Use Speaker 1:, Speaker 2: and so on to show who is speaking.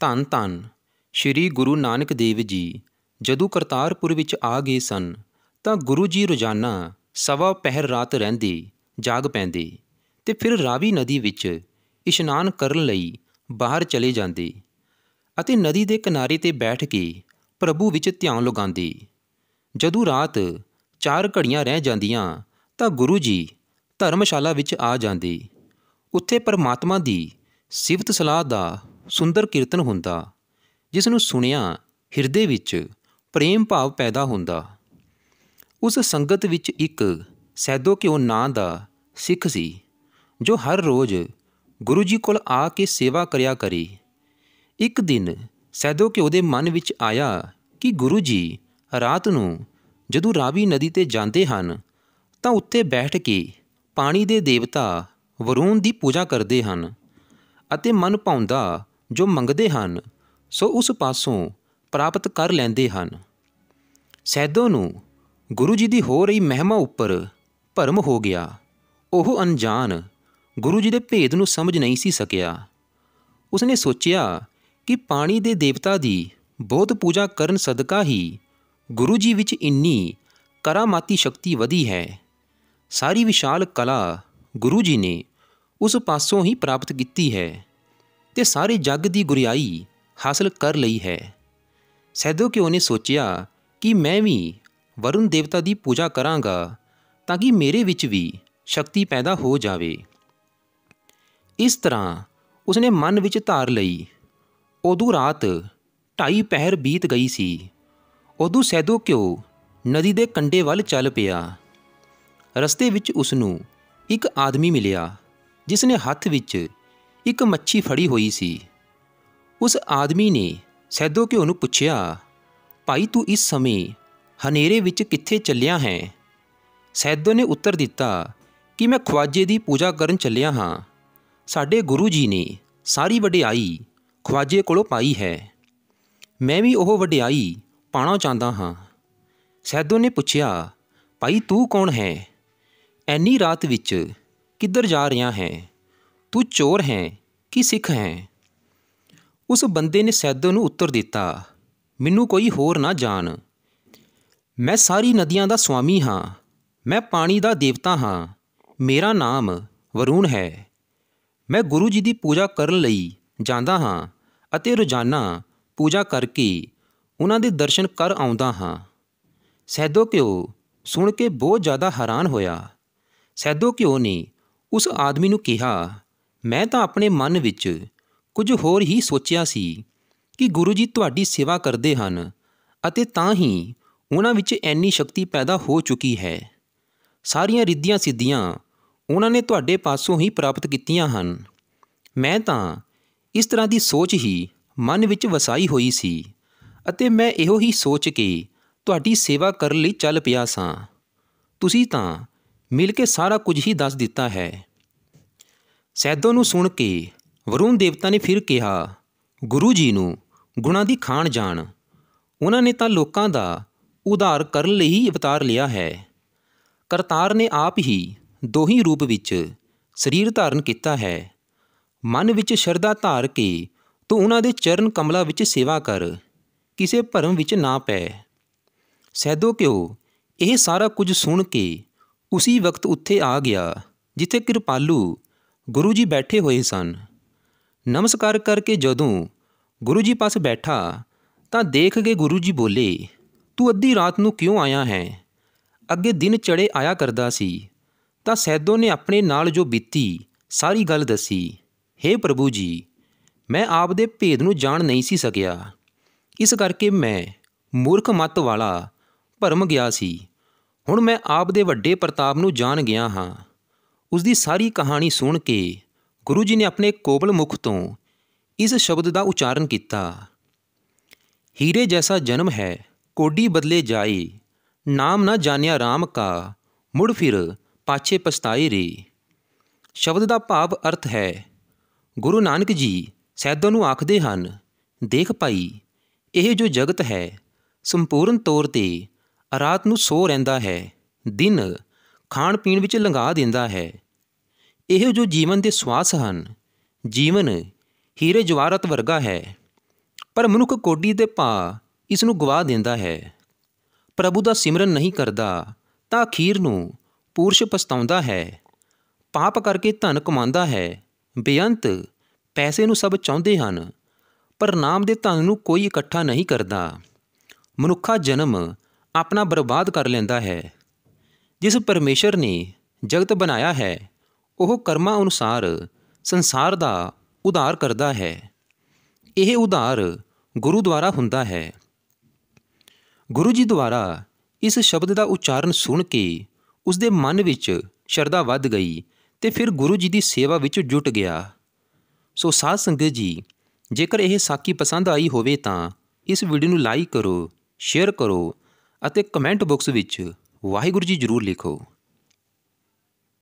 Speaker 1: ਧੰਨ ਧੰਨ ਸ਼੍ਰੀ ਗੁਰੂ ਨਾਨਕ ਦੇਵ ਜੀ ਜਦੋਂ ਕਰਤਾਰਪੁਰ ਵਿੱਚ ਆ ਗਏ ਸਨ ਤਾਂ ਗੁਰੂ ਜੀ ਰੋਜ਼ਾਨਾ ਸਵਾ ਪਹਿਰ ਰਾਤ ਰਹਿੰਦੇ ਜਾਗ ਪੈਂਦੇ ਤੇ ਫਿਰ ਰਾਵੀ ਨਦੀ ਵਿੱਚ ਇਸ਼ਨਾਨ ਕਰਨ ਲਈ ਬਾਹਰ ਚਲੇ ਜਾਂਦੇ ਅਤੇ ਨਦੀ ਦੇ ਕਿਨਾਰੇ ਤੇ ਬੈਠ ਕੇ ਪ੍ਰਭੂ ਵਿੱਚ ਧਿਆਨ ਲਗਾਉਂਦੇ ਜਦੋਂ ਰਾਤ ਚਾਰ ਘੜੀਆਂ ਰਹਿ ਜਾਂਦੀਆਂ ਤਾਂ ਗੁਰੂ ਜੀ ਧਰਮਸ਼ਾਲਾ ਵਿੱਚ ਆ ਜਾਂਦੇ ਉੱਥੇ ਪਰਮਾਤਮਾ ਦੀ ਸਿਫਤ ਸਲਾਹ ਦਾ ਸੁੰਦਰ ਕੀਰਤਨ ਹੁੰਦਾ ਜਿਸ ਨੂੰ ਸੁਣਿਆ ਹਿਰਦੇ ਵਿੱਚ ਪ੍ਰੇਮ ਭਾਵ ਪੈਦਾ ਹੁੰਦਾ ਉਸ ਸੰਗਤ ਵਿੱਚ ਇੱਕ ਸੈਦੋ ਕਿਉ ਨਾਂ ਦਾ ਸਿੱਖ ਸੀ ਜੋ ਹਰ ਰੋਜ਼ ਗੁਰੂ ਜੀ ਕੋਲ ਆ ਕੇ ਸੇਵਾ ਕਰਿਆ ਕਰੀ ਇੱਕ ਦਿਨ ਸੈਦੋ ਕਿਉ ਦੇ ਮਨ ਵਿੱਚ ਆਇਆ ਕਿ ਗੁਰੂ ਜੀ ਰਾਤ ਨੂੰ ਜਦੋਂ ਰਾਵੀ ਨਦੀ ਤੇ ਜਾਂਦੇ ਹਨ ਤਾਂ ਉੱਥੇ ਬੈਠ ਕੇ ਪਾਣੀ ਦੇ ਦੇਵਤਾ ਵਰੂਣ ਦੀ ਪੂਜਾ ਕਰਦੇ ਹਨ ਅਤੇ ਮਨ ਪਾਉਂਦਾ ਜੋ ਮੰਗਦੇ ਹਨ ਸੋ ਉਸ ਪਾਸੋਂ ਪ੍ਰਾਪਤ ਕਰ ਲੈਂਦੇ ਹਨ ਸੈਦੋ ਨੂੰ ਗੁਰੂ ਜੀ ਦੀ ਹੋ ਰਹੀ ਮਹਿਮਾ ਉੱਪਰ ਭਰਮ ਹੋ ਗਿਆ ਉਹ ਅਣਜਾਣ ਗੁਰੂ ਜੀ ਦੇ ਭੇਦ ਨੂੰ ਸਮਝ ਨਹੀਂ ਸੀ ਸਕਿਆ ਉਸਨੇ ਸੋਚਿਆ ਕਿ ਪਾਣੀ ਦੇ ਦੇਵਤਾ ਦੀ ਬਹੁਤ ਪੂਜਾ ਕਰਨ ਸਦਕਾ ਹੀ ਗੁਰੂ ਜੀ ਵਿੱਚ ਇੰਨੀ ਕਰਾਮਾਤੀ ਸ਼ਕਤੀ ਵਧੀ ਹੈ ਸਾਰੀ ਵਿਸ਼ਾਲ ਕਲਾ ਗੁਰੂ ਜੀ ਨੇ ਉਸ ਪਾਸੋਂ ਹੀ ਪ੍ਰਾਪਤ ਕੀਤੀ ਹੈ ਤੇ ਸਾਰੇ ਜੱਗ ਦੀ ਗੁਰਿਆਈ ਹਾਸਲ ਕਰ ਲਈ ਹੈ ਸੈਦੋ ਕਿਉਂ ਨੇ ਸੋਚਿਆ ਕਿ ਮੈਂ ਵੀ ਵਰੁਣ ਦੇਵਤਾ ਦੀ ਪੂਜਾ ਕਰਾਂਗਾ ਤਾਂ ਕਿ ਮੇਰੇ ਵਿੱਚ ਵੀ ਸ਼ਕਤੀ ਪੈਦਾ ਹੋ ਜਾਵੇ ਇਸ ਤਰ੍ਹਾਂ ਉਸਨੇ ਮਨ ਵਿੱਚ ਧਾਰ ਲਈ ਉਦੋਂ ਰਾਤ ਢਾਈ ਪਹਿਰ ਬੀਤ ਗਈ ਸੀ ਉਦੋਂ ਸੈਦੋ ਕਿਉਂ ਨਦੀ ਦੇ ਕੰਢੇ ਵੱਲ ਚੱਲ ਪਿਆ ਰਸਤੇ ਵਿੱਚ ਉਸ ਨੂੰ ਇੱਕ ਆਦਮੀ ਮਿਲਿਆ ਜਿਸ ਨੇ ਹੱਥ ਵਿੱਚ ਇੱਕ ਮੱਛੀ ਫੜੀ ਹੋਈ ਸੀ ਉਸ ਆਦਮੀ ਨੇ ਸੈਦੋ ਘਿਓ ਨੂੰ ਪੁੱਛਿਆ ਭਾਈ ਤੂੰ ਇਸ ਸਮੇਂ ਹਨੇਰੇ ਵਿੱਚ ਕਿੱਥੇ ਚੱਲਿਆ ਹੈ ਸੈਦੋ ਨੇ ਉੱਤਰ ਦਿੱਤਾ ਕਿ ਮੈਂ ਖਵਾਜੇ ਦੀ ਪੂਜਾ ਕਰਨ ਚੱਲਿਆ ਹਾਂ ਸਾਡੇ ਗੁਰੂ ਜੀ ਨੇ ਸਾਰੀ ਵਡਿਆਈ ਖਵਾਜੇ ਕੋਲੋਂ ਪਾਈ ਹੈ ਮੈਂ ਵੀ ਉਹ ਵਡਿਆਈ ਪਾਣਾ ਚਾਹੁੰਦਾ ਹਾਂ ਸੈਦੋ ਨੇ ਪੁੱਛਿਆ ਭਾਈ ਤੂੰ ਕੌਣ ਹੈ ਐਨੀ ਰਾਤ ਵਿੱਚ ਕਿੱਧਰ ਜਾ ਰਿਹਾ ਹੈ ਤੂੰ ਚੋਰ ਹੈ ਕਿ ਸਿੱਖ ਹੈ ਉਸ ਬੰਦੇ ਨੇ ਸੈਦੋ ਨੂੰ ਉੱਤਰ ਦਿੱਤਾ ਮੈਨੂੰ ਕੋਈ ਹੋਰ ਨਾ ਜਾਣ ਮੈਂ ਸਾਰੀ ਨਦੀਆਂ ਦਾ ਸੁਆਮੀ ਹਾਂ ਮੈਂ ਪਾਣੀ ਦਾ ਦੇਵਤਾ ਹਾਂ ਮੇਰਾ ਨਾਮ ਵਰੂਣ ਹੈ ਮੈਂ ਗੁਰੂ ਜੀ ਦੀ ਪੂਜਾ ਕਰਨ ਲਈ ਜਾਂਦਾ ਹਾਂ ਅਤੇ ਰੋਜ਼ਾਨਾ ਪੂਜਾ ਕਰਕੇ ਉਹਨਾਂ ਦੇ ਦਰਸ਼ਨ ਕਰ ਆਉਂਦਾ ਹਾਂ ਸੈਦੋ ਕਿਉ ਸੁਣ ਕੇ ਬਹੁਤ ਜ਼ਿਆਦਾ ਹੈਰਾਨ ਹੋਇਆ ਸੈਦੋ ਕਿਉ ਨੇ ਉਸ ਆਦਮੀ ਨੂੰ ਕਿਹਾ ਮੈਂ ਤਾਂ ਆਪਣੇ ਮਨ ਵਿੱਚ ਕੁਝ ਹੋਰ ਹੀ ਸੋਚਿਆ ਸੀ ਕਿ ਗੁਰੂ ਜੀ ਤੁਹਾਡੀ ਸੇਵਾ ਕਰਦੇ ਹਨ ਅਤੇ ਤਾਂ ਹੀ ਉਹਨਾਂ ਵਿੱਚ ਇੰਨੀ ਸ਼ਕਤੀ ਪੈਦਾ ਹੋ ਚੁੱਕੀ ਹੈ ਸਾਰੀਆਂ ਰਿੱਧੀਆਂ ਸਿੱਧੀਆਂ ਉਹਨਾਂ ਨੇ ਤੁਹਾਡੇ ਪਾਸੋਂ ਹੀ ਪ੍ਰਾਪਤ ਕੀਤੀਆਂ ਹਨ ਮੈਂ ਤਾਂ ਇਸ ਤਰ੍ਹਾਂ ਦੀ ਸੋਚ ਹੀ ਮਨ ਵਿੱਚ ਵਸਾਈ ਹੋਈ ਸੀ ਅਤੇ ਮੈਂ ਇਹੋ ਹੀ ਸੋਚ ਕੇ ਤੁਹਾਡੀ ਸੇਵਾ ਕਰਨ ਲਈ ਚੱਲ ਪਿਆ ਸਾਂ ਤੁਸੀਂ ਤਾਂ ਮਿਲ ਕੇ ਸਾਰਾ ਕੁਝ ਹੀ ਦੱਸ ਦਿੱਤਾ ਹੈ ਸੈਦੋ ਨੂੰ ਸੁਣ ਕੇ ਵਰੂਣ ਦੇਵਤਾ ਨੇ ਫਿਰ ਕਿਹਾ ਗੁਰੂ ਜੀ ਨੂੰ ਗੁਣਾ ਦੀ ਖਾਣ ਜਾਣ ਉਹਨਾਂ ਨੇ ਤਾਂ ਲੋਕਾਂ ਦਾ ਉਧਾਰ ਕਰਨ ਲਈ ਅਵਤਾਰ ਲਿਆ ਹੈ ਕਰਤਾਰ ਨੇ ਆਪ ਹੀ ਦੋਹੀ ਰੂਪ ਵਿੱਚ ਸਰੀਰ ਧਾਰਨ ਕੀਤਾ ਹੈ ਮਨ ਵਿੱਚ ਸ਼ਰਧਾ ਧਾਰ ਕੇ ਤੂੰ ਉਹਨਾਂ ਦੇ ਚਰਨ ਕਮਲਾ ਵਿੱਚ ਸੇਵਾ ਕਰ ਕਿਸੇ ਭਰਮ ਵਿੱਚ ਨਾ ਪੈ ਸੈਦੋ ਕਿਉ ਇਹ ਸਾਰਾ ਕੁਝ ਸੁਣ ਕੇ ਉਸੇ ਵਕਤ ਉੱਥੇ ਆ ਗਿਆ ਜਿੱਥੇ ਕਿਰਪਾਲੂ ਗੁਰੂ ਜੀ ਬੈਠੇ ਹੋਏ ਸਨ ਨਮਸਕਾਰ ਕਰਕੇ ਜਦੋਂ ਗੁਰੂ ਜੀ ਪਾਸ ਬੈਠਾ ਤਾਂ ਦੇਖ ਕੇ ਗੁਰੂ ਜੀ ਬੋਲੇ ਤੂੰ ਅੱਧੀ ਰਾਤ ਨੂੰ ਕਿਉਂ ਆਇਆ ਹੈ ਅੱਗੇ ਦਿਨ ਚੜੇ ਆਇਆ ਕਰਦਾ ਸੀ ਤਾਂ ਸੈਦੋ ਨੇ ਆਪਣੇ ਨਾਲ ਜੋ ਬੀਤੀ ਸਾਰੀ ਗੱਲ ਦੱਸੀ हे ਪ੍ਰਭੂ ਜੀ ਮੈਂ ਆਪ ਦੇ ਭੇਦ ਨੂੰ ਜਾਣ ਨਹੀਂ ਸੀ ਸਕਿਆ ਇਸ ਕਰਕੇ ਮੈਂ ਮੂਰਖ ਮਤ ਵਾਲਾ ਭਰਮ ਗਿਆ ਸੀ ਹੁਣ ਮੈਂ ਆਪ ਦੇ ਵੱਡੇ ਪ੍ਰਤਾਪ ਨੂੰ ਜਾਣ ਗਿਆ ਹਾਂ ਉਸ ਦੀ ਸਾਰੀ ਕਹਾਣੀ ਸੁਣ ਕੇ ਗੁਰੂ ਜੀ ਨੇ ਆਪਣੇ ਕੋਬਲ ਮੁਖ ਤੋਂ ਇਸ ਸ਼ਬਦ ਦਾ ਉਚਾਰਨ ਕੀਤਾ ਹੀਰੇ ਜੈਸਾ ਜਨਮ ਹੈ ਕੋਡੀ ਬਦਲੇ ਜਾਈ ਨਾਮ ਨਾ ਜਾਣਿਆ RAM ਕਾ ਮੁੜ ਫਿਰ ਪਾਛੇ ਪਛਤਾਈ ਰੀ ਸ਼ਬਦ ਦਾ ਭਾਵ ਅਰਥ ਹੈ ਗੁਰੂ ਨਾਨਕ ਜੀ ਸੈਦੋ ਨੂੰ ਆਖਦੇ ਹਨ ਦੇਖ ਪਾਈ ਇਹ ਜੋ ਜਗਤ ਹੈ ਸੰਪੂਰਨ ਤੌਰ ਤੇ ਰਾਤ ਨੂੰ ਸੋ ਰਹਿੰਦਾ ਹੈ ਦਿਨ ਖਾਣ ਪੀਣ ਵਿੱਚ ਲੰਗਾ ਦਿੰਦਾ ਹੈ ਇਹ ਜੋ ਜੀਵਨ ਦੇ ਸਵਾਸ ਹਨ ਜੀਵਨ ਹੀਰੇ ਜਵਾਰਤ ਵਰਗਾ ਹੈ ਪਰ ਮਨੁੱਖ ਕੋਡੀ ਦੇ ਪਾ ਇਸ ਨੂੰ ਗਵਾ ਦਿੰਦਾ ਹੈ ਪ੍ਰਭੂ ਦਾ ਸਿਮਰਨ ਨਹੀਂ ਕਰਦਾ ਤਾਂ ਅਖੀਰ ਨੂੰ ਪੁਰਸ਼ ਪਛਤਾਉਂਦਾ ਹੈ ਪਾਪ ਕਰਕੇ ਧਨ ਕਮਾਉਂਦਾ ਹੈ ਬੇਅੰਤ ਪੈਸੇ ਨੂੰ ਸਭ ਚਾਹੁੰਦੇ ਹਨ ਪਰ ਨਾਮ ਦੇ ਧਨ ਨੂੰ ਕੋਈ ਇਕੱਠਾ ਨਹੀਂ ਕਰਦਾ ਮਨੁੱਖਾ ਜਨਮ ਆਪਣਾ ਬਰਬਾਦ ਕਰ ਲੈਂਦਾ ਹੈ ਜਿਸ ਪਰਮੇਸ਼ਰ ਨੇ ਜਗਤ ਬਣਾਇਆ ਹੈ ਉਹ ਕਰਮਾਂ ਅਨੁਸਾਰ ਸੰਸਾਰ ਦਾ ਉਧਾਰ ਕਰਦਾ ਹੈ ਇਹ ਉਧਾਰ ਗੁਰੂ ਦੁਆਰਾ ਹੁੰਦਾ ਹੈ ਗੁਰੂ ਜੀ ਦੁਆਰਾ ਇਸ ਸ਼ਬਦ ਦਾ ਉਚਾਰਨ ਸੁਣ ਕੇ ਉਸ ਦੇ ਮਨ ਵਿੱਚ ਸ਼ਰਧਾ ਵੱਧ ਗਈ ਤੇ ਫਿਰ ਗੁਰੂ ਜੀ ਦੀ ਸੇਵਾ ਵਿੱਚ ਜੁਟ ਗਿਆ ਸੋ ਸਾਧ ਸੰਗਤ ਜੀ ਜੇਕਰ ਇਹ ਸਾਕੀ ਪਸੰਦ ਆਈ ਹੋਵੇ ਤਾਂ ਇਸ ਵੀਡੀਓ ਨੂੰ ਲਾਈਕ ਕਰੋ ਸ਼ੇਅਰ ਕਰੋ ਅਤੇ ਕਮੈਂਟ ਬਾਕਸ ਵਿੱਚ ਵਾਹਿਗੁਰੂ ਜੀ ਜ਼ਰੂਰ ਲਿਖੋ